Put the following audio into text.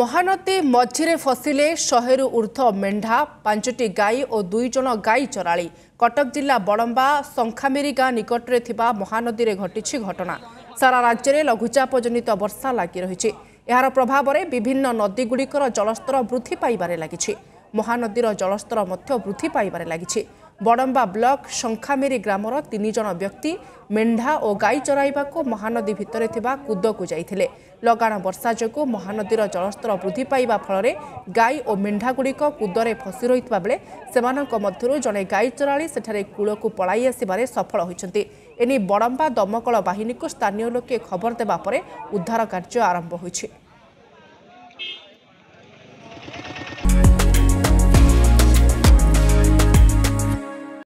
মহানদী মঝিরে ফসিলে শহের ঊর্ধ্ব মেঢা পাঁচটি গাই ও দুই জন গাই চরাড়ি কটক জেলা বড়ম্বা শঙ্খামেরি গাঁ নিকটে থাকা মহানদীরে ঘটিছে ঘটনা সারা রাজ্যের লঘুচাপ জনিত বর্ষা লাগি রয়েছে এর প্রভাবে বিভিন্ন নদীগুড়ির জলস্তর বৃদ্ধি পাইবার লাগিছে মহানদীর জলস্তর মধ্য বৃদ্ধি পাইবার লাগিছে ବଡ଼ମ୍ବା ବ୍ଲକ ଶଙ୍ଖାମେରି ଗ୍ରାମର ତିନି ଜଣ ବ୍ୟକ୍ତି ମେଣ୍ଢା ଓ ଗାଈ ଚରାଇବାକୁ ମହାନଦୀ ଭିତରେ ଥିବା କୁଦକୁ ଯାଇଥିଲେ ଲଗାଣ ବର୍ଷା ଯୋଗୁଁ ମହାନଦୀର ଜଳସ୍ତର ବୃଦ୍ଧି ପାଇବା ଫଳରେ ଗାଈ ଓ ମେଣ୍ଢାଗୁଡ଼ିକ କୁଦରେ ଫସି ରହିଥିବା ବେଳେ ସେମାନଙ୍କ ମଧ୍ୟରୁ ଜଣେ ଗାଈ ଚରାଳି ସେଠାରେ କୂଳକୁ ପଳାଇ ଆସିବାରେ ସଫଳ ହୋଇଛନ୍ତି ଏନେଇ ବଡ଼ମ୍ବା ଦମକଳ ବାହିନୀକୁ ସ୍ଥାନୀୟ ଲୋକେ ଖବର ଦେବା ପରେ ଉଦ୍ଧାର କାର୍ଯ୍ୟ ଆରମ୍ଭ ହୋଇଛି